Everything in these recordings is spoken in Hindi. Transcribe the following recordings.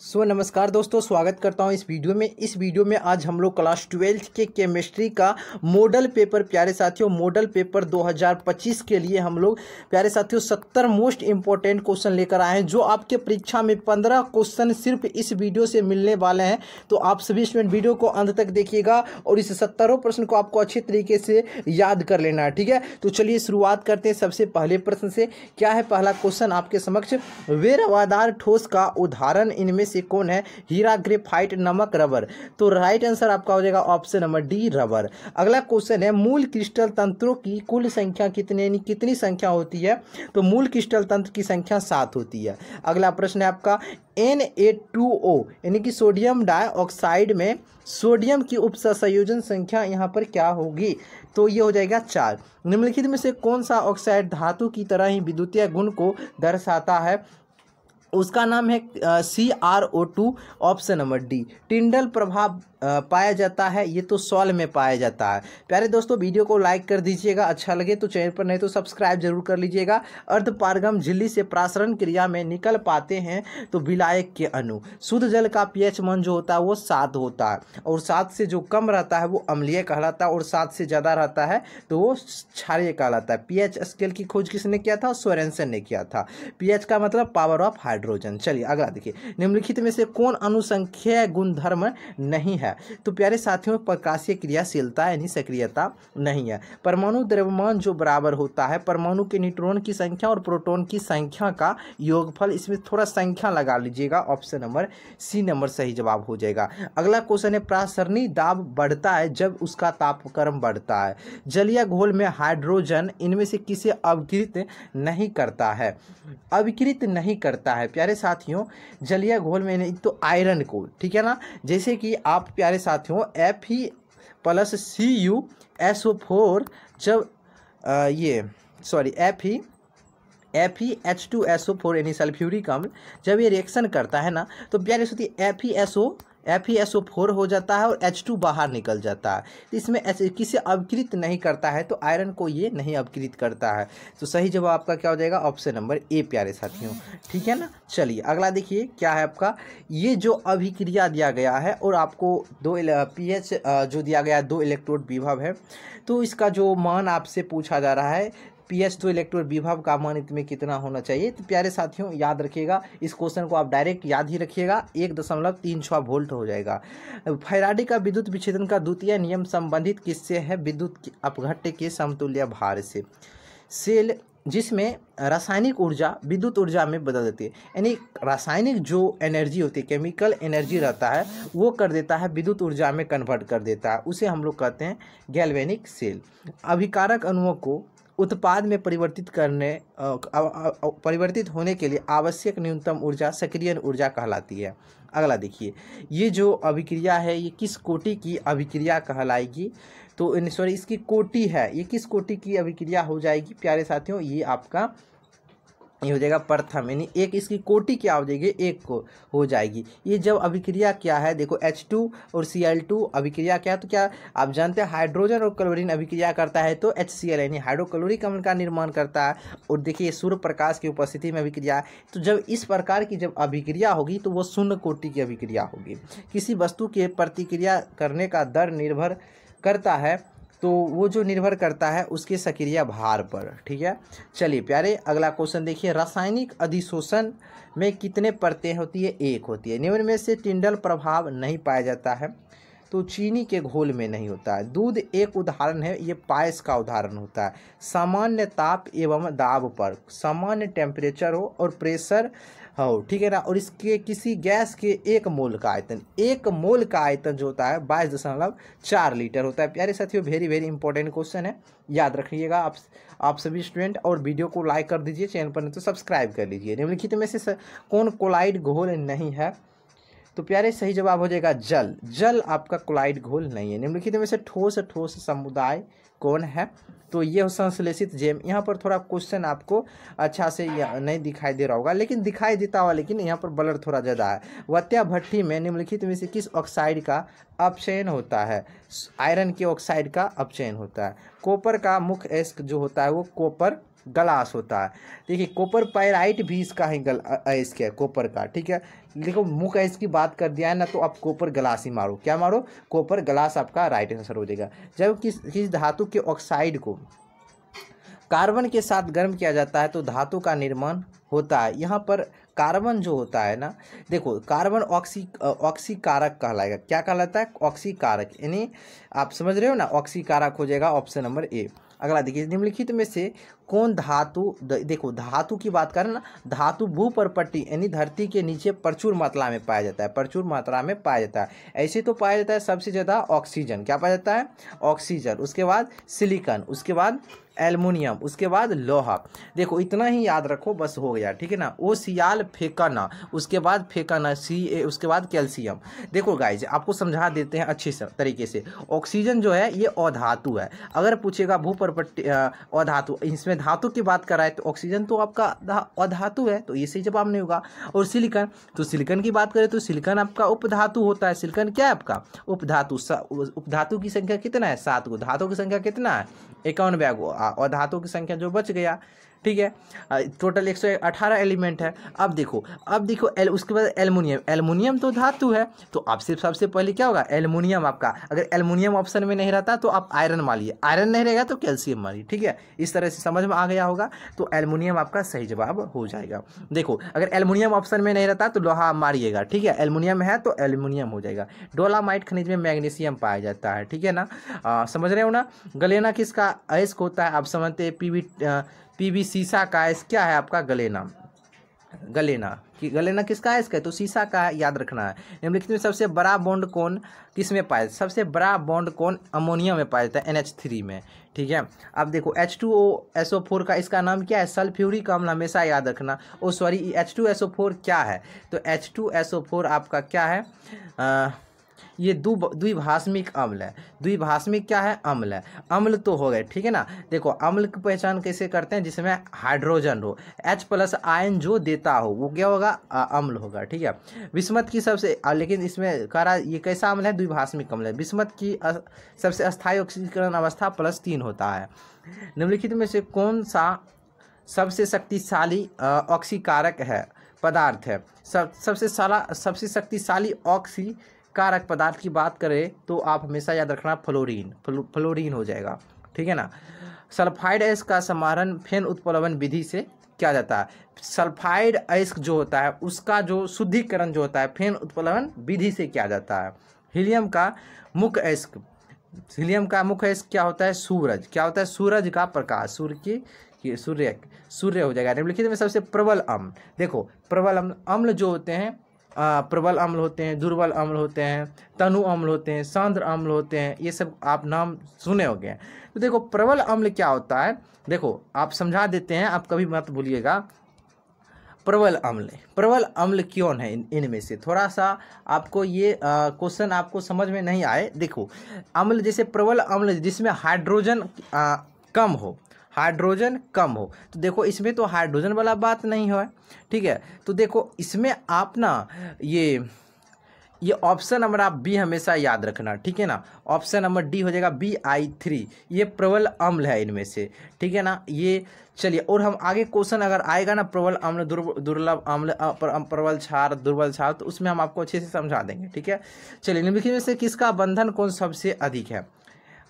सो so, नमस्कार दोस्तों स्वागत करता हूं इस वीडियो में इस वीडियो में आज हम लोग क्लास ट्वेल्थ के केमिस्ट्री का मॉडल पेपर प्यारे साथियों मॉडल पेपर 2025 के लिए हम लोग प्यारे साथियों 70 मोस्ट इंपॉर्टेंट क्वेश्चन लेकर आए हैं जो आपके परीक्षा में 15 क्वेश्चन सिर्फ इस वीडियो से मिलने वाले हैं तो आप सभी स्टूडेंट वीडियो को अंत तक देखिएगा और इस सत्तरों प्रश्न को आपको अच्छे तरीके से याद कर लेना है ठीक है तो चलिए शुरुआत करते हैं सबसे पहले प्रश्न से क्या है पहला क्वेश्चन आपके समक्ष वे रवादार ठोस का उदाहरण इनमें से कौन है हीरा ग्रेफाइट नमक रबर तो राइट आंसर आपका हो जाएगा ऑप्शन नंबर डी रबर अगला क्वेश्चन है मूल क्रिस्टल तंत्रों की कुल संख्या कितने यानी कितनी संख्या होती है तो मूल क्रिस्टल तंत्र की संख्या सात होती है अगला प्रश्न है आपका एन यानी कि सोडियम डाइऑक्साइड में सोडियम की उप संयोजन संख्या यहाँ पर क्या होगी तो ये हो जाएगा चार निम्नलिखित में से कौन सा ऑक्साइड धातु की तरह ही विद्युतीय गुण को दर्शाता है उसका नाम है C R O two option number D Tyndall प्रभाव पाया जाता है ये तो सॉल में पाया जाता है प्यारे दोस्तों वीडियो को लाइक कर दीजिएगा अच्छा लगे तो चैनल पर नहीं तो सब्सक्राइब जरूर कर लीजिएगा अर्ध पारगम झिल्ली से प्रासरण क्रिया में निकल पाते हैं तो विलायक के अणु शुद्ध जल का पीएच मन जो होता है वो सात होता है और सात से जो कम रहता है वो अम्लीय कहलाता है और सात से ज़्यादा रहता है तो वो क्षारिय कहलाता है पीएच स्केल की खोज किसने किया था स्वरेंसन ने किया था पीएच का मतलब पावर ऑफ हाइड्रोजन चलिए अगला देखिए निम्नलिखित में से कौन अनुसंख्य गुणधर्म नहीं है है तो प्यारे साथियों में प्रकाशीय क्रियाशीलता यानी सक्रियता नहीं है परमाणु द्रव्यमान जो बराबर होता है परमाणु के न्यूट्रॉन की संख्या और प्रोटोन की संख्या का योगफल इसमें थोड़ा संख्या लगा लीजिएगा ऑप्शन नंबर सी नंबर सही जवाब हो जाएगा अगला क्वेश्चन है प्रासरणी दाब बढ़ता है जब उसका तापक्रम बढ़ता है जलिया घोल में हाइड्रोजन इनमें से किसे अवकृत नहीं करता है अविकृत नहीं करता है प्यारे साथियों जलिया घोल में नहीं तो आयरन को ठीक है ना जैसे कि आप प्यारे साथियों F e plus C U S O four जब आ, ये sorry F e F e H two S O four यानी सल्फ्यूरिक जब ये रिएक्शन करता है ना तो प्यारे साथी F e S O F e S O four हो जाता है और एच टू बाहर निकल जाता है इसमें एच किसे अवकृत नहीं करता है तो आयरन को ये नहीं अवकृत करता है तो सही जवाब आपका क्या हो जाएगा ऑप्शन नंबर ए प्यारे साथियों ठीक है ना चलिए अगला देखिए क्या है आपका ये जो अभिक्रिया दिया गया है और आपको दो पी एच जो दिया गया दो इलेक्ट्रोड विभव है तो इसका जो मान आपसे पूछा जा रहा है पी एच टू इलेक्ट्रोल विभव का मान इतने कितना होना चाहिए तो प्यारे साथियों याद रखिएगा इस क्वेश्चन को आप डायरेक्ट याद ही रखिएगा एक दशमलव तीन छः वोल्ट हो जाएगा फैराडी का विद्युत विच्छेदन का द्वितीय नियम संबंधित किससे है विद्युत अपघट्य के समतुल्य भार से सेल जिसमें रासायनिक ऊर्जा विद्युत ऊर्जा में बदल देती है यानी रासायनिक जो एनर्जी होती है केमिकल एनर्जी रहता है वो कर देता है विद्युत ऊर्जा में कन्वर्ट कर देता है उसे हम लोग कहते हैं गैल्वेनिक सेल अभिकारक अणुओं को उत्पाद में परिवर्तित करने परिवर्तित होने के लिए आवश्यक न्यूनतम ऊर्जा सक्रिय ऊर्जा कहलाती है अगला देखिए ये जो अभिक्रिया है ये किस कोटि की अभिक्रिया कहलाएगी तो सॉरी इसकी कोटि है ये किस कोटि की अभिक्रिया हो जाएगी प्यारे साथियों ये आपका ये हो जाएगा प्रथम यानी एक इसकी कोटि क्या हो जाएगी एक को हो जाएगी ये जब अभिक्रिया क्या है देखो एच टू और सी एल टू अभिक्रिया क्या है तो क्या आप जानते हैं हाइड्रोजन और क्लोरीन अभिक्रिया करता है तो एच सी एल यानी हाइड्रोक्लोरिक अम्ल का निर्माण करता है और देखिए सूर्य प्रकाश की उपस्थिति में अभिक्रिया तो जब इस प्रकार की जब अभिक्रिया होगी तो वो शून्य कोटि की अभिक्रिया होगी किसी वस्तु के प्रतिक्रिया करने का दर निर्भर करता है तो वो जो निर्भर करता है उसके सक्रिय भार पर ठीक है चलिए प्यारे अगला क्वेश्चन देखिए रासायनिक अधिशोषण में कितने परतें होती है एक होती है निम्न में से टिंडल प्रभाव नहीं पाया जाता है तो चीनी के घोल में नहीं होता है दूध एक उदाहरण है ये पायस का उदाहरण होता है सामान्य ताप एवं दाब पर सामान्य टेम्परेचर हो और प्रेशर हो हाँ, ठीक है ना और इसके किसी गैस के एक मोल का आयतन एक मोल का आयतन जो होता है बाईस दशमलव चार लीटर होता है प्यारे साथियों वेरी वेरी इंपॉर्टेंट क्वेश्चन है याद रखिएगा आप आप सभी स्टूडेंट और वीडियो को लाइक कर दीजिए चैनल पर नहीं तो सब्सक्राइब कर लीजिए निम्नलिखित में से कौन कोलाइड घोल नहीं है तो प्यारे सही जवाब हो जाएगा जल जल आपका कोलाइड घोल नहीं है निम्नलिखित में से ठोस ठोस समुदाय कौन है तो ये संश्लेषित जेम यहाँ पर थोड़ा क्वेश्चन आपको अच्छा से नहीं दिखाई दे रहा होगा लेकिन दिखाई देता हुआ लेकिन यहाँ पर बलर थोड़ा ज़्यादा है वत्या भट्टी में निम्नलिखित में से किस ऑक्साइड का अपचयन होता है आयरन के ऑक्साइड का अपचयन होता है कॉपर का मुख्य एस्क जो होता है वो कॉपर ग्लास होता है देखिए कॉपर पायराइट भी इसका है गल के कॉपर का ठीक है देखो मुख अयस्क की बात कर दिया है ना तो आप कॉपर ग्लास ही मारो क्या मारो कॉपर ग्लास आपका राइट आंसर हो जाएगा जब किस किस धातु के ऑक्साइड को कार्बन के साथ गर्म किया जाता है तो धातु का निर्माण होता है यहाँ पर कार्बन जो होता है ना देखो कार्बन ऑक्सी ऑक्सीकारक कहलाएगा क्या कहलाता है ऑक्सीकारक यानी आप समझ रहे हो ना ऑक्सीकारक हो जाएगा ऑप्शन नंबर ए अगला देखिए निम्नलिखित में से कौन धातु देखो धातु की बात करें ना धातु भूपरपट्टी यानी धरती के नीचे प्रचुर मात्रा में पाया जाता है प्रचुर मात्रा में पाया जाता है ऐसे तो पाया जाता है सबसे ज़्यादा ऑक्सीजन क्या पाया जाता है ऑक्सीजन उसके बाद सिलिकन उसके बाद एलमिनियम उसके बाद लोहा देखो इतना ही याद रखो बस हो गया ठीक है ना ओ सियाल फेकाना उसके बाद फेकाना सी ए उसके बाद कैल्शियम देखो गाइज आपको समझा देते हैं अच्छे से तरीके से ऑक्सीजन जो है ये अधातु है अगर पूछेगा भू प्रपट्टी अधातु इसमें धातु की बात कराए तो ऑक्सीजन तो आपका अधातु है तो ये सही जवाब नहीं होगा और सिलिकन तो सिलिकन की बात करें तो सिलिकन आपका उपधातु होता है सिलिकन क्या है आपका उपधातु उपधातु की संख्या कितना है सात गो धातु की संख्या कितना है इक्यानवे गो और धातु की संख्या जो बच गया ठीक है टोटल एक सौ अठारह एलिमेंट है अब देखो अब देखो एल उसके बाद एलमिनियम एलमोनियम तो धातु है तो आप सिर्फ सबसे पहले क्या होगा एलमोनियम आपका अगर एलमोनियम ऑप्शन में नहीं रहता तो आप आयरन मारिए आयरन नहीं रहेगा तो कैल्शियम मारिए ठीक है इस तरह से समझ में आ गया होगा तो एलमिनियम आपका सही जवाब हो जाएगा देखो अगर एलमोनियम ऑप्शन में नहीं रहता तो लोहा मारिएगा ठीक है एलमिनियम है तो एलमिनियम हो जाएगा डोलामाइट खनिज में मैग्नीशियम पाया जाता है ठीक है ना समझ रहे हो ना गलेना किसका अयस्क होता है आप समझते पी पीवी सीसा का आइस क्या है आपका गलेना गलेना कि गलेना किसका आइस का है तो सीसा का याद रखना है निम्नलिखित में सबसे बड़ा बॉन्ड कौन किस में पाया जाता है सबसे बड़ा बॉन्ड कौन अमोनिया में पाया जाता है एन एच थ्री में ठीक है अब देखो H two O S O four का इसका नाम क्या है सल्फ्यूरिक अम्ल हमेशा याद रखना oh sorry H two S O four क्या है तो H two S O four आपका क्या है आ, ये दु द्विभाषमिक अम्ल है द्विभाषमिक क्या है अम्ल है अम्ल तो हो गए ठीक है ना देखो अम्ल की पहचान कैसे करते हैं जिसमें हाइड्रोजन हो एच प्लस आयन जो देता हो वो क्या होगा अम्ल होगा ठीक है विस्मत की सबसे लेकिन इसमें कह रहा ये कैसा अम्ल है द्विभाषमिक अम्ल है विस्मत की सबसे अस्थायी ऑक्सीकरण अवस्था प्लस तीन होता है निम्नलिखित में से कौन सा सबसे शक्तिशाली ऑक्सीकारक है पदार्थ है सब सबसे सारा सबसे शक्तिशाली ऑक्सी कारक पदार्थ की बात करें तो आप हमेशा याद रखना फ्लोरीन फ्लोरीन हो जाएगा ठीक है ना सल्फाइड एस का समारण फेन उत्पलवन विधि से किया जाता है सल्फाइड एस जो होता है उसका जो शुद्धिकरण जो होता है फेन उत्पलवन विधि से किया जाता है हीलियम का मुख्य एस्क हीलियम का मुख्य एस्क क्या होता है सूरज क्या होता है सूरज का प्रकाश सूर्य की सूर्य सूर्य हो जाएगा निम्नलिखित में सबसे प्रबल अम्ल देखो प्रबल अम्ल अम्ल जो होते हैं प्रबल अम्ल होते हैं दुर्बल अम्ल होते हैं तनु अम्ल होते हैं सांद्र अम्ल होते हैं ये सब आप नाम सुने हो गए तो देखो प्रबल अम्ल क्या होता है देखो आप समझा देते हैं आप कभी मत भूलिएगा प्रबल अम्ल प्रबल अम्ल क्यों है इनमें इन से थोड़ा सा आपको ये क्वेश्चन आपको समझ में नहीं आए देखो अम्ल जैसे प्रबल अम्ल जिसमें हाइड्रोजन कम हो हाइड्रोजन कम हो तो देखो इसमें तो हाइड्रोजन वाला बात नहीं है ठीक है तो देखो इसमें आप ना ये ये ऑप्शन नंबर आप बी हमेशा याद रखना ठीक है ना ऑप्शन नंबर डी हो जाएगा बी आई थ्री ये प्रबल अम्ल है इनमें से ठीक है ना ये चलिए और हम आगे क्वेश्चन अगर आएगा ना प्रबल अम्ल दुर्लभ अम्ल प्रबल छार दुर्बल छार तो उसमें हम आपको अच्छे से समझा देंगे ठीक है चलिए निम्नलिखित में से किसका बंधन कौन सबसे अधिक है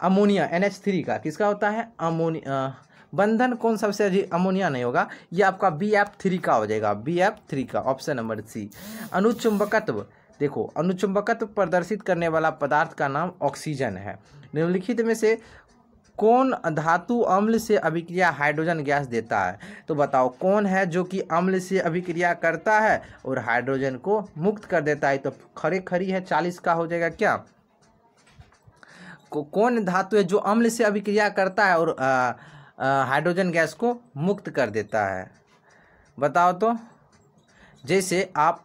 अमोनिया एन एच थ्री का किसका होता है अमोनिया बंधन कौन सबसे अधिक अमोनिया नहीं होगा ये आपका बी एफ थ्री का हो जाएगा बी एफ थ्री का ऑप्शन नंबर सी अनुचुंबकत्व देखो अनुचुंबकत्व प्रदर्शित करने वाला पदार्थ का नाम ऑक्सीजन है निम्नलिखित में से कौन धातु अम्ल से अभिक्रिया हाइड्रोजन गैस देता है तो बताओ कौन है जो कि अम्ल से अभिक्रिया करता है और हाइड्रोजन को मुक्त कर देता है तो खरे खरी है चालीस का हो जाएगा क्या को, कौन धातु है जो अम्ल से अभिक्रिया करता है और आ, हाइड्रोजन गैस को मुक्त कर देता है बताओ तो जैसे आप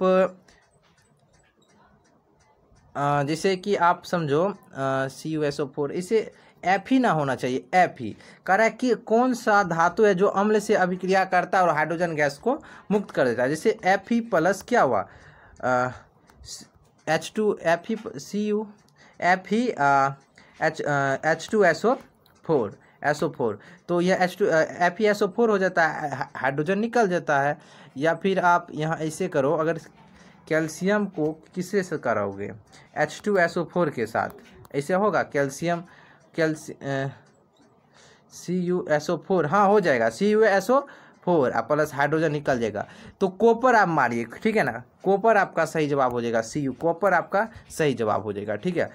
जैसे कि आप समझो C U S O four इसे एफ ही ना होना चाहिए एफ ही करा कि कौन सा धातु है जो अम्ल से अभिक्रिया करता है और हाइड्रोजन गैस को मुक्त कर देता है जैसे एफ ही प्लस क्या हुआ H two F e C U F e H H two S O four SO four तो यह S two F e SO four हो जाता है हाइड्रोजन निकल जाता है या फिर आप यहाँ ऐसे करो अगर कैल्शियम को किससे से कराओगे H two S O four के साथ ऐसे होगा कैल्शियम कैल्सी C U S O four हाँ हो जाएगा C U S O four आप प्लस हाइड्रोजन निकल जाएगा तो कॉपर आप मारिए ठीक है ना कॉपर आपका सही जवाब हो जाएगा सी यू कॉपर आपका सही जवाब हो जाएगा ठीक है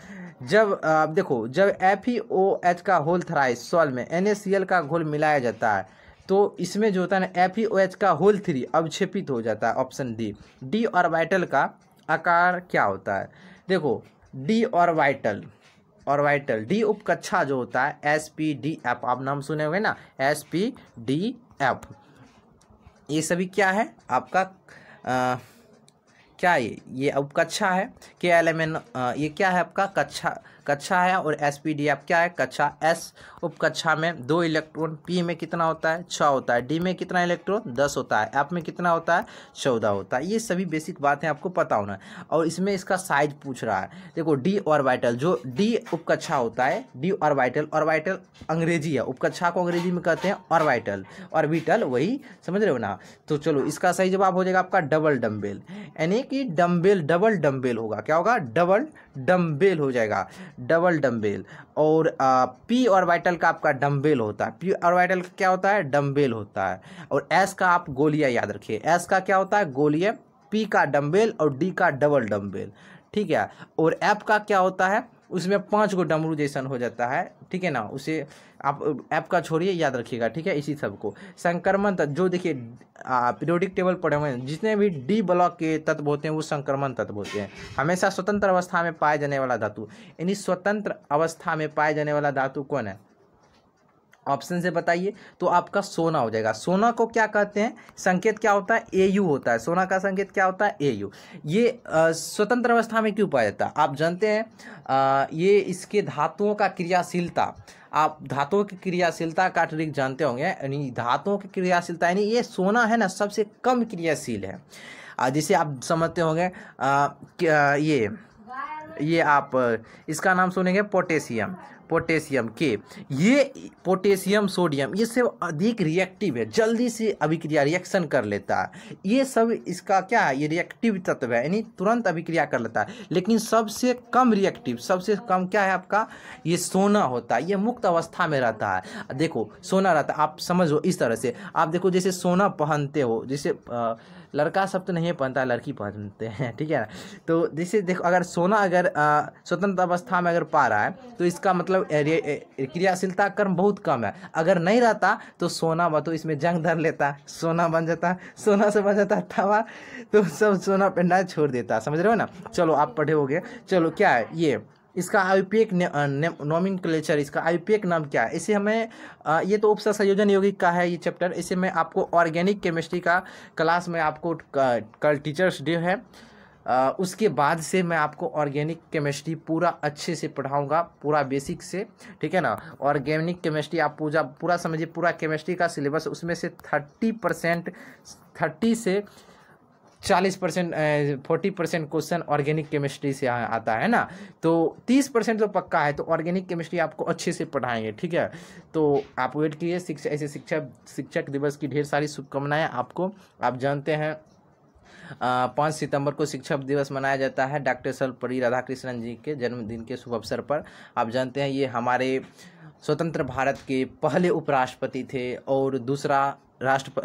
जब आप देखो जब एफ ई ओ एच का होल थ्राइस सॉल्व में एन एस सी एल का घोल मिलाया जाता है तो इसमें जो होता है ना एफ ई ओ एच का होल थ्री अवक्षेपित हो जाता है ऑप्शन डी डी और वाइटल का आकार क्या होता है देखो डी वाइटल और वाइटल डी उपकक्षा जो होता है एस पी डी एफ आप नाम सुने हुए ना एस पी डी एफ ये सभी क्या है आपका आ, क्या ये ये अब कक्षा है के एल एम एन ये क्या है आपका कक्षा कक्षा है और एस पी डी एफ क्या है कक्षा एस उपकक्षा में दो इलेक्ट्रॉन पी में कितना होता है छः होता है डी में कितना इलेक्ट्रॉन दस होता है एफ में कितना होता है चौदह होता है ये सभी बेसिक बातें आपको पता होना और इसमें इसका साइज पूछ रहा है देखो डी ऑर्बिटल जो डी उपकक्षा होता है डी ऑर्बिटल ऑर्बिटल अंग्रेजी है उपकक्षा को अंग्रेजी में कहते हैं ऑर्बिटल ऑर्बिटल वही समझ रहे हो ना तो चलो इसका सही जवाब हो जाएगा आपका डबल डम्बेल यानी कि डम्बेल डबल डम्बेल होगा क्या होगा डबल डम्बेल हो जाएगा डबल डम्बेल और आ, पी ऑर्बिटल का आपका डम्बेल होता है पी ऑर्बिटल का क्या होता है डम्बेल होता है और एस का आप गोलिया याद रखिए एस का क्या होता है गोलिया पी का डम्बेल और डी का डबल डम्बेल ठीक है और एफ का क्या होता है उसमें पाँच गो डमरू जैसन हो जाता है ठीक है ना उसे आप ऐप का छोड़िए याद रखिएगा ठीक है इसी सब को संक्रमण तत्व जो देखिए पीरियोडिक टेबल पढ़े हुए हैं जितने भी डी ब्लॉक के तत्व होते हैं वो संक्रमण तत्व होते हैं हमेशा स्वतंत्र अवस्था में पाए जाने वाला धातु यानी स्वतंत्र अवस्था में पाए जाने वाला धातु कौन है ऑप्शन से बताइए तो आपका सोना हो जाएगा सोना को क्या कहते हैं संकेत क्या होता है ए यू होता है सोना का संकेत क्या होता है ए यू ये आ, स्वतंत्र अवस्था में क्यों पाया जाता है आप जानते हैं आ, ये इसके धातुओं का क्रियाशीलता आप धातुओं की क्रियाशीलता का ट्रिक जानते होंगे यानी धातुओं की क्रियाशीलता यानी ये सोना है ना सबसे कम क्रियाशील है जिसे आप समझते होंगे ये ये आप इसका नाम सुनेंगे पोटेशियम पोटेशियम के ये पोटेशियम सोडियम ये सब अधिक रिएक्टिव है जल्दी से अभिक्रिया रिएक्शन कर लेता है ये सब इसका क्या है ये रिएक्टिव तत्व है यानी तुरंत अभिक्रिया कर लेता है लेकिन सबसे कम रिएक्टिव सबसे कम क्या है आपका ये सोना होता है ये मुक्त अवस्था में रहता है देखो सोना रहता है आप समझो इस तरह से आप देखो जैसे सोना पहनते हो जैसे आ, लड़का सब तो नहीं पहनता लड़की पहनते हैं ठीक है ना तो जैसे देखो अगर सोना अगर स्वतंत्र अवस्था में अगर पा रहा है तो इसका मतलब मतलब क्रियाशीलता कर्म बहुत कम है अगर नहीं रहता तो सोना तो इसमें जंग धर लेता सोना बन जाता सोना से बन जाता तवा तो सब सोना पेंडा छोड़ देता समझ रहे हो ना चलो आप पढ़े हो चलो क्या है ये इसका आईपीएक नॉमिन क्लेचर इसका आईपीएक नाम क्या है इसे हमें आ, ये तो उपसा संयोजन यौगिक का है ये चैप्टर इसे मैं आपको ऑर्गेनिक केमिस्ट्री का क्लास में आपको कल टीचर्स डे है उसके बाद से मैं आपको ऑर्गेनिक केमिस्ट्री पूरा अच्छे से पढ़ाऊँगा पूरा बेसिक से ठीक है ना ऑर्गेनिक केमिस्ट्री आप पूरा पूरा समझिए पूरा केमिस्ट्री का सिलेबस उसमें से थर्टी परसेंट थर्टी से चालीस percent forty percent question organic chemistry से आ, आता है ना तो तीस परसेंट तो पक्का है तो ऑर्गेनिक केमिस्ट्री आपको अच्छे से पढ़ाएंगे ठीक है तो आप वेट कीजिए शिक्षा ऐसे शिक्षा शिक्षक दिवस की ढेर सारी शुभकामनाएं आपको आप जानते हैं पाँच सितंबर को शिक्षक दिवस मनाया जाता है डॉक्टर सर्वपल्ली राधाकृष्णन जी के जन्मदिन के शुभ अवसर पर आप जानते हैं ये हमारे स्वतंत्र भारत के पहले उपराष्ट्रपति थे और दूसरा राष्ट्र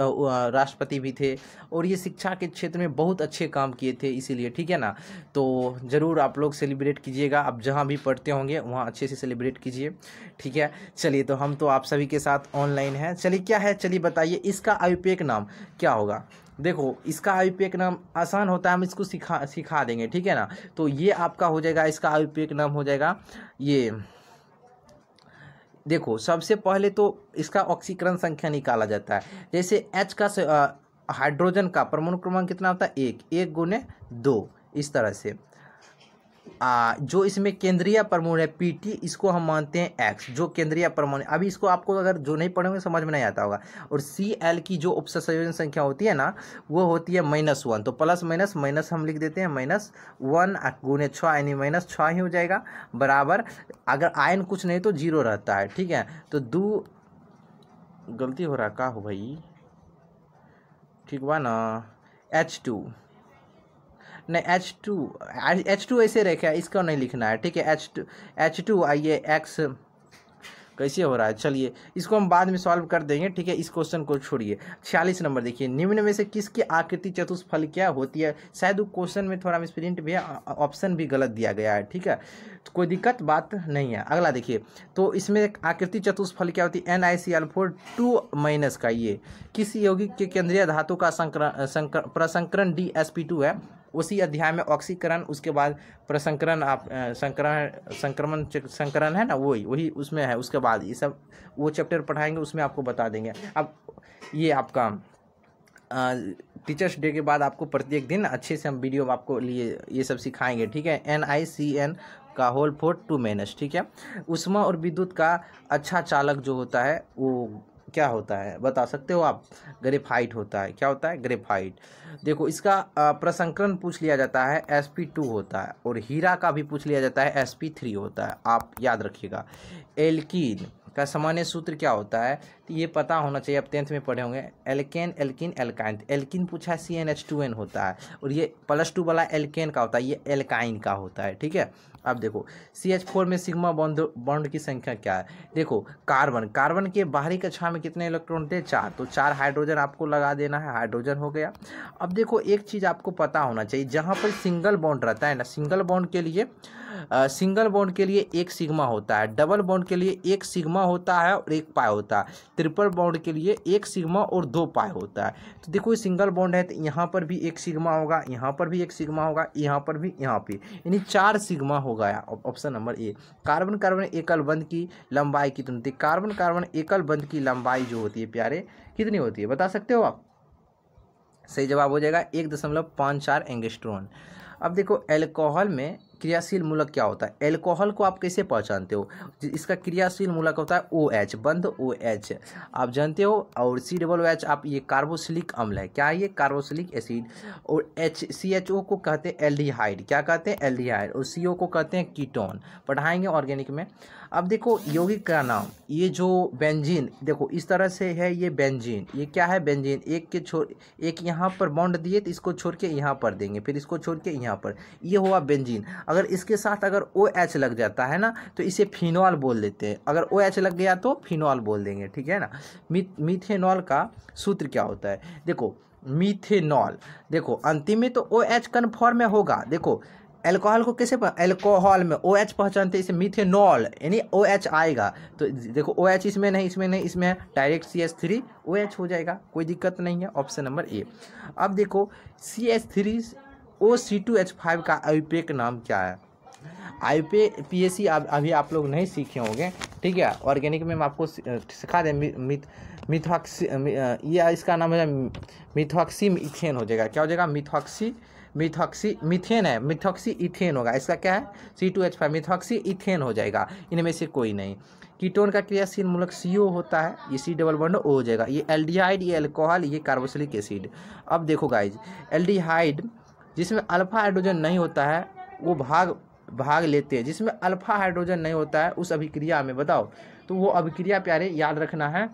राष्ट्रपति भी थे और ये शिक्षा के क्षेत्र में बहुत अच्छे काम किए थे इसीलिए ठीक है ना तो ज़रूर आप लोग सेलिब्रेट कीजिएगा आप जहाँ भी पढ़ते होंगे वहाँ अच्छे से सेलिब्रेट कीजिए ठीक है चलिए तो हम तो आप सभी के साथ ऑनलाइन हैं चलिए क्या है चलिए बताइए इसका आयुपेक नाम क्या होगा देखो इसका आयुपेक नाम आसान होता है हम इसको सिखा सिखा देंगे ठीक है ना तो ये आपका हो जाएगा इसका एक नाम हो जाएगा ये देखो सबसे पहले तो इसका ऑक्सीकरण संख्या निकाला जाता है जैसे एच का हाइड्रोजन का परमाणु क्रमांक कितना होता है एक एक गुने दो इस तरह से आ, जो इसमें केंद्रीय प्रमोण है पीटी इसको हम मानते हैं एक्स जो केंद्रीय प्रमोण अभी इसको आपको अगर जो नहीं पढ़ेंगे समझ में नहीं आता होगा और सी एल की जो उप संख्या होती है ना वो होती है माइनस वन तो प्लस माइनस माइनस हम लिख देते हैं माइनस वन गुने छः यानी माइनस छः ही हो जाएगा बराबर अगर आयन कुछ नहीं तो जीरो रहता है ठीक है तो दो गलती हो रहा का हो भाई ठीक हुआ ना एच टू नहीं एच टू एच टू ऐसे रखे इसको नहीं लिखना है ठीक है एच टू एच टू आइए एक्स कैसे हो रहा है चलिए इसको हम बाद में सॉल्व कर देंगे ठीक है इस क्वेश्चन को छोड़िए छियालीस नंबर देखिए निम्न में से किसकी आकृति चतुष्फल क्या होती है शायद वो क्वेश्चन में थोड़ा मिसप्रिंट भी है ऑप्शन भी गलत दिया गया है ठीक है तो कोई दिक्कत बात नहीं है अगला देखिए तो इसमें आकृति चतुष्फल क्या होती है N I C L four two minus का ये किस यौगिक के केंद्रीय धातु का संक्र संक्र, प्रसंकरण डी एस पी टू है उसी अध्याय में ऑक्सीकरण उसके बाद प्रसंकरण आप संक्रमण संक्रमण संकरण है ना वही वही उसमें है उसके बाद ये सब वो चैप्टर पढ़ाएंगे उसमें आपको बता देंगे अब ये आपका टीचर्स डे के बाद आपको प्रत्येक दिन अच्छे से हम वीडियो आपको लिए ये सब सिखाएंगे ठीक है एन आई सी एन का होल फोर टू माइनस ठीक है उष्मा और विद्युत का अच्छा चालक जो होता है वो क्या होता है बता सकते हो आप ग्रेफाइट होता है क्या होता है ग्रेफाइट देखो इसका प्रसंकरण पूछ लिया जाता है एस पी टू होता है और हीरा का भी पूछ लिया जाता है एस पी थ्री होता है आप याद रखिएगा एल्किन का सामान्य सूत्र क्या होता है तो ये पता होना चाहिए आप टेंथ में पढ़े होंगे एल्केन एल्किन एल्काइन एल्किन पूछा है C N H two N होता है और ये प्लस टू वाला एल्केन का होता है ये एल्काइन का होता है ठीक है अब देखो सी एच फोर में सिग्मा बॉन्ड बॉन्ड की संख्या क्या है देखो कार्बन कार्बन के बाहरी कक्षा में कितने इलेक्ट्रॉन थे चार तो चार हाइड्रोजन आपको लगा देना है हाइड्रोजन हो गया अब देखो एक चीज़ आपको पता होना चाहिए जहाँ पर सिंगल बॉन्ड रहता है ना सिंगल बॉन्ड के लिए सिंगल बॉन्ड के लिए एक सिग्मा होता है डबल बॉन्ड के लिए एक सिग्मा सिग्मा होता है और एक पाए होता है ट्रिपल बॉन्ड के लिए एक सिग्मा और दो पाए होता है तो देखो ये सिंगल बॉन्ड है तो यहाँ पर भी एक सिग्मा होगा यहाँ पर भी एक सिग्मा होगा यहाँ पर भी यहाँ पे यानी चार सिग्मा हो गया option number A carbon carbon एकल बंद की लंबाई कितनी होती है कार्बन कार्बन एकल बंद की लंबाई जो होती है प्यारे कितनी होती है बता सकते हो आप सही जवाब हो जाएगा एक दशमलव पाँच चार एंगेस्ट्रॉन अब देखो एल्कोहल में क्रियाशील मूलक क्या होता है एल्कोहल को आप कैसे पहचानते हो इसका क्रियाशील मूलक होता है ओ एच बंद ओ एच आप जानते हो और सी डबल ओ एच आप ये कार्बोसिलिक अम्ल है क्या है ये कार्बोसिलिक एसिड और एच सी एच ओ को कहते हैं एल्डिहाइड क्या कहते हैं एल्डिहाइड और सी ओ को कहते हैं कीटोन पढ़ाएंगे ऑर्गेनिक में अब देखो यौगिक का नाम ये जो बेंजीन देखो इस तरह से है ये बेंजीन ये क्या है बेंजीन एक के छोड़ एक यहाँ पर बॉन्ड दिए तो इसको छोड़ के यहाँ पर देंगे फिर इसको छोड़ के यहाँ पर ये हुआ बेंजीन अगर इसके साथ अगर ओ एच लग जाता है ना तो इसे फिनॉल बोल देते हैं अगर ओ एच लग गया तो फिनॉल बोल देंगे ठीक है ना मीथेनॉल का सूत्र क्या होता है देखो मीथेनॉल देखो अंतिम में तो ओ एच कन्फॉर्म में होगा देखो एल्कोहल को कैसे एल्कोहल में ओ OH एच पहचानते इसे मिथेनॉल यानी ओ OH एच आएगा तो देखो ओ OH एच इसमें नहीं इसमें नहीं इसमें है direct C H three O H हो जाएगा कोई दिक्कत नहीं है ऑप्शन नंबर ए अब देखो C H three O C two H five का आईपीए नाम क्या है आई पे पी एस सी अभी आप लोग नहीं सीखे होंगे ठीक है ऑर्गेनिक में हम आपको सिखा दें मिथ मिथॉक्सी ये इसका नाम हो जाएगा मिथॉक्सी इथेन हो जाएगा क्या हो जाएगा मिथॉक्सी मिथॉक्सी मिथेन है मिथॉक्सी इथेन होगा इसका क्या है C two H five methoxy ethane हो जाएगा इनमें से कोई नहीं कीटोन का क्रियाशील मूलक सी होता है ये सी डबल बॉन्ड ओ हो जाएगा ये एल्डिहाइड ये अल्कोहल ये कार्बोसिलिक एसिड अब देखो गाइज एल्डिहाइड जिसमें अल्फा हाइड्रोजन नहीं होता है वो भाग भाग लेते हैं जिसमें अल्फा हाइड्रोजन नहीं होता है उस अभिक्रिया में बताओ तो वो अभिक्रिया प्यारे याद रखना है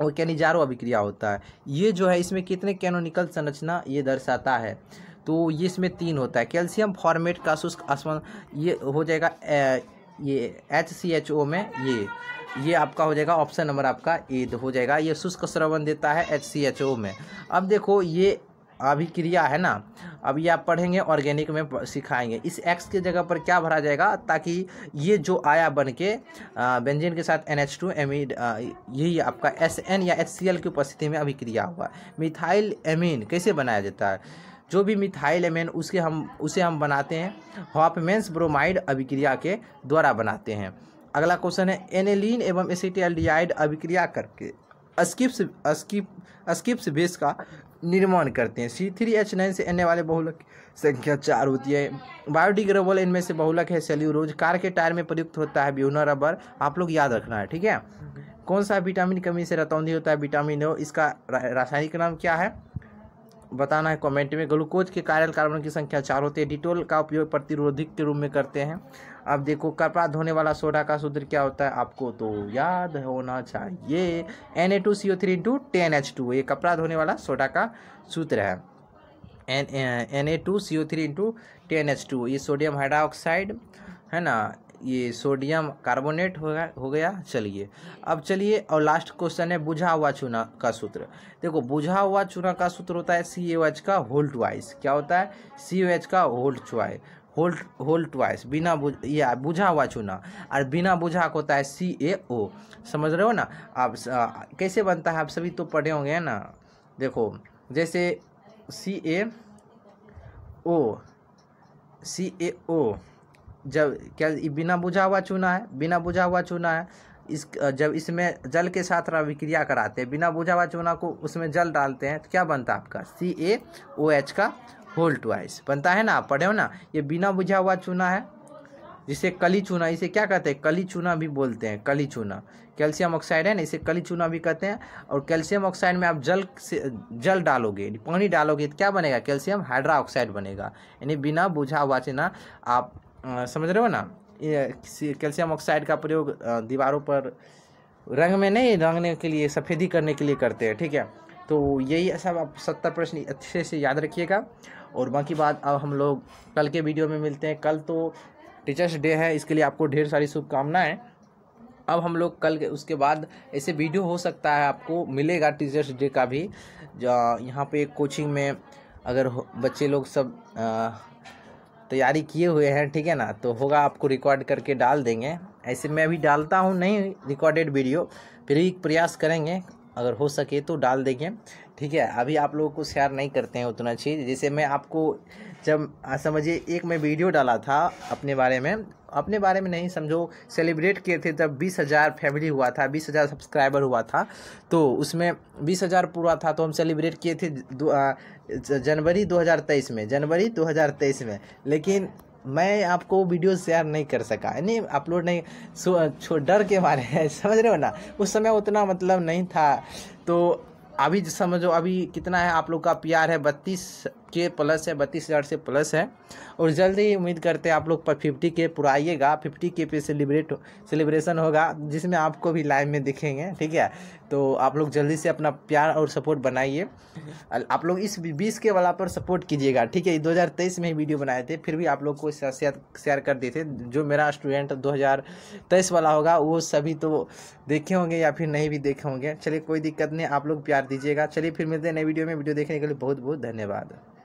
और कैनिजारो अभिक्रिया होता है ये जो है इसमें कितने कैनोनिकल संरचना ये दर्शाता है तो ये इसमें तीन होता है कैल्शियम फॉर्मेट का शुष्क आसमान ये हो जाएगा ए, ये एच सी एच ओ में ये ये आपका हो जाएगा ऑप्शन नंबर आपका ए तो हो जाएगा ये शुष्क श्रवण देता है एच सी एच ओ में अब देखो ये अभिक्रिया है ना अब ये आप पढ़ेंगे ऑर्गेनिक में सिखाएंगे इस एक्स की जगह पर क्या भरा जाएगा ताकि ये जो आया बन के बेंजीन के साथ एन एच टू एमिड यही आपका एस एन या एच सी एल की उपस्थिति में अभिक्रिया हुआ मिथाइल एमीन कैसे बनाया जाता है जो भी मिथाइल एमेन उसके हम उसे हम बनाते हैं हॉपमेंस ब्रोमाइड अभिक्रिया के द्वारा बनाते हैं अगला क्वेश्चन है एनेलिन एवं एसिटेल्डिहाइड अभिक्रिया करके स्किप्स स्किप स्किप्स बेस का निर्माण करते हैं सी थ्री एच नाइन से एने वाले बहुलक संख्या चार होती है बायोडिग्रेबल इनमें से बहुलक है सेल्यूरोज कार के टायर में प्रयुक्त होता है ब्यूना रबर आप लोग याद रखना है ठीक है कौन सा विटामिन कमी से रतौंधी होता है विटामिन ओ इसका रासायनिक नाम क्या है बताना है कमेंट में ग्लूकोज के कायल कार्बन की संख्या चार होती है डिटोल का उपयोग प्रतिरोधिक के रूप में करते हैं अब देखो कपड़ा धोने वाला सोडा का सूत्र क्या होता है आपको तो याद होना चाहिए N A two C O three into ten H two ये कपड़ा धोने वाला सोडा का सूत्र है N N A two C O three into ten H two ये सोडियम हाइड्रोक्साइड है ना ये सोडियम कार्बोनेट हो गया हो गया चलिए अब चलिए और लास्ट क्वेश्चन है बुझा हुआ चूना का सूत्र देखो बुझा हुआ चूना का सूत्र होता है सी एच का होल्ट वाइस क्या होता है सी एच का होल्ट चुआई होल्ट होल्ट वाइस बिना बुझ या बुझा हुआ चूना और बिना बुझा का होता है सी ए ओ समझ रहे हो ना आप आ, कैसे बनता है आप सभी तो पढ़े होंगे ना देखो जैसे सी ए ओ सी ए ओ जब क्या बिना बुझा हुआ चूना है बिना बुझा हुआ चूना है इस जब इसमें जल के साथ अभिक्रिया कराते हैं बिना बुझा हुआ चूना को उसमें जल डालते हैं तो क्या बनता है आपका सी ए ओ एच का होल ट्वाइस बनता है ना आप पढ़े हो ना ये बिना बुझा हुआ चूना है जिसे कली चूना इसे क्या कहते हैं कली चूना भी बोलते हैं कली चूना कैल्शियम ऑक्साइड है ना इसे कली चूना भी कहते हैं और कैल्शियम ऑक्साइड में आप जल से जल डालोगे पानी डालोगे तो क्या बनेगा कैल्शियम हाइड्रा ऑक्साइड बनेगा यानी बिना बुझा हुआ चूना आप समझ रहे हो ना कैल्शियम ऑक्साइड का प्रयोग दीवारों पर रंग में नहीं रंगने के लिए सफ़ेदी करने के लिए करते हैं ठीक है तो यही सब आप सत्तर प्रश्न अच्छे से याद रखिएगा और बाकी बात अब हम लोग कल के वीडियो में मिलते हैं कल तो टीचर्स डे है इसके लिए आपको ढेर सारी शुभकामनाएँ अब हम लोग कल के उसके बाद ऐसे वीडियो हो सकता है आपको मिलेगा टीचर्स डे का भी जो यहाँ पे कोचिंग में अगर बच्चे लोग सब आ, तैयारी किए हुए हैं ठीक है ना तो होगा आपको रिकॉर्ड करके डाल देंगे ऐसे मैं अभी डालता हूँ नहीं रिकॉर्डेड वीडियो फिर भी प्रयास करेंगे अगर हो सके तो डाल देंगे ठीक है अभी आप लोगों को शेयर नहीं करते हैं उतना चीज़ जैसे मैं आपको जब समझिए एक मैं वीडियो डाला था अपने बारे में अपने बारे में नहीं समझो सेलिब्रेट किए थे तब बीस हज़ार फैमिली हुआ था बीस हज़ार सब्सक्राइबर हुआ था तो उसमें बीस हज़ार पूरा था तो हम सेलिब्रेट किए थे जनवरी 2023 में जनवरी 2023 में लेकिन मैं आपको वीडियो शेयर नहीं कर सका यानी अपलोड नहीं छो डर के मारे समझ रहे हो ना उस समय उतना मतलब नहीं था तो अभी समझो अभी कितना है आप लोग का प्यार है बत्तीस के प्लस है बत्तीस हज़ार से प्लस है और जल्द ही उम्मीद करते हैं आप लोग पर फिफ्टी के पूरा आइएगा फिफ्टी के पे सेलिब्रेट सेलिब्रेशन होगा जिसमें आपको भी लाइव में दिखेंगे ठीक है तो आप लोग जल्दी से अपना प्यार और सपोर्ट बनाइए आप लोग इस बीस के वाला पर सपोर्ट कीजिएगा ठीक है दो में ही वीडियो बनाए थे फिर भी आप लोग को शेयर शेयर कर दिए थे जो मेरा स्टूडेंट दो वाला होगा वो सभी तो देखे होंगे या फिर नहीं भी देखे होंगे चलिए कोई दिक्कत नहीं आप लोग प्यार दीजिएगा चलिए फिर मिलते हैं नए वीडियो में वीडियो देखने के लिए बहुत बहुत धन्यवाद